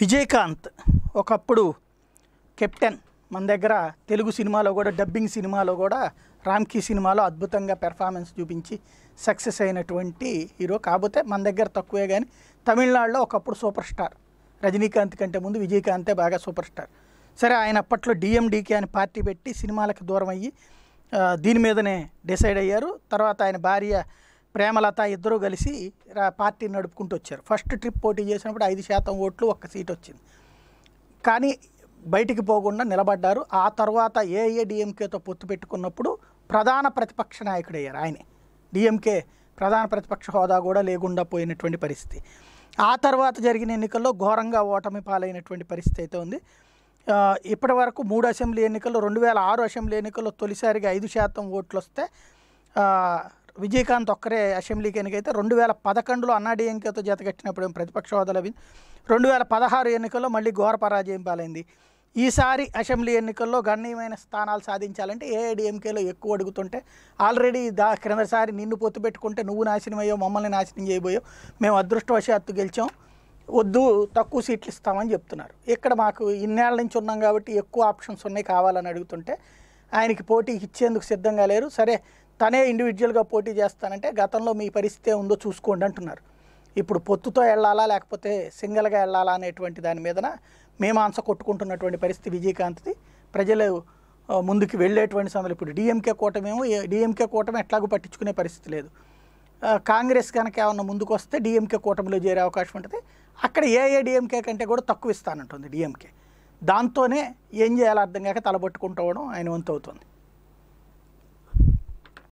విజయకాంత్ ఒకప్పుడు కెప్టెన్ మన దగ్గర తెలుగు సినిమాలో కూడా డబ్బింగ్ సినిమాలో కూడా రామ్కీ సినిమాలో అద్భుతంగా పెర్ఫార్మెన్స్ చూపించి సక్సెస్ అయినటువంటి హీరో కాకపోతే మన దగ్గర తక్కువే కానీ తమిళనాడులో ఒకప్పుడు సూపర్ స్టార్ రజనీకాంత్ కంటే ముందు విజయకాంతే బాగా సూపర్ స్టార్ సరే ఆయన అప్పట్లో డిఎండికే అని పార్టీ పెట్టి సినిమాలకు దూరం అయ్యి దీని మీదనే డిసైడ్ అయ్యారు తర్వాత ఆయన భార్య ప్రేమలత ఇద్దరూ కలిసి పార్టీ నడుపుకుంటూ వచ్చారు ఫస్ట్ ట్రిప్ పోటీ చేసినప్పుడు ఐదు శాతం ఓట్లు ఒక్క సీట్ వచ్చింది కానీ బయటికి పోకుండా నిలబడ్డారు ఆ తర్వాత డిఎంకేతో పొత్తు పెట్టుకున్నప్పుడు ప్రధాన ప్రతిపక్ష నాయకుడు అయ్యారు ఆయనే డిఎంకే ప్రధాన ప్రతిపక్ష హోదా కూడా లేకుండా పోయినటువంటి పరిస్థితి ఆ తర్వాత జరిగిన ఎన్నికల్లో ఘోరంగా ఓటమి పాలైనటువంటి పరిస్థితి అయితే ఉంది ఇప్పటి వరకు మూడు అసెంబ్లీ ఎన్నికల్లో రెండు వేల ఆరు అసెంబ్లీ ఎన్నికల్లో తొలిసారిగా ఐదు శాతం ఓట్లు వస్తే విజయకాంత్ ఒక్కరే అసెంబ్లీకి ఎన్నికైతే రెండు వేల పదకొండులో అన్నాడీఎంకేతో జతకట్టినప్పుడు ప్రతిపక్ష హోదా లభించి రెండు వేల పదహారు ఎన్నికల్లో మళ్ళీ ఘోర పరాజయం పాలైంది ఈసారి అసెంబ్లీ ఎన్నికల్లో గణనీయమైన స్థానాలు సాధించాలంటే ఏఐడిఎంకేలో ఎక్కువ అడుగుతుంటే ఆల్రెడీ దా క్రిందసారి నిన్ను పొత్తు పెట్టుకుంటే నువ్వు నాశనం అయ్యో మమ్మల్ని నాశనం చేయబోయో మేము అదృష్టవశాత్తు గెలిచాం వద్దు తక్కువ సీట్లు ఇస్తామని చెప్తున్నారు ఇక్కడ మాకు ఇన్నేళ్ల నుంచి ఉన్నాం కాబట్టి ఎక్కువ ఆప్షన్స్ ఉన్నాయి కావాలని అడుగుతుంటే ఆయనకి పోటీకి ఇచ్చేందుకు సిద్ధంగా లేరు సరే తనే ఇండివిజువల్గా పోటీ చేస్తానంటే గతంలో మీ పరిస్థితి ఉందో చూసుకోండి అంటున్నారు ఇప్పుడు పొత్తుతో వెళ్ళాలా లేకపోతే సింగిల్గా వెళ్ళాలా అనేటువంటి దాని మీదన ఆన్స కొట్టుకుంటున్నటువంటి పరిస్థితి విజయకాంత్ది ప్రజలు ముందుకు వెళ్ళేటువంటి సమయంలో ఇప్పుడు డిఎంకే కూటమేమో డిఎంకే కూటమి ఎట్లాగూ పట్టించుకునే పరిస్థితి లేదు కాంగ్రెస్ కనుక ఏమన్నా ముందుకు వస్తే డిఎంకే కూటమిలో చేరే అవకాశం ఉంటుంది అక్కడ ఏఏ డిఎంకే కంటే కూడా తక్కువ ఇస్తానంటుంది డిఎంకే దాంతోనే ఏం చేయాలో అర్థం కాక తలబట్టుకుంటూ ఆయన వంతవుతుంది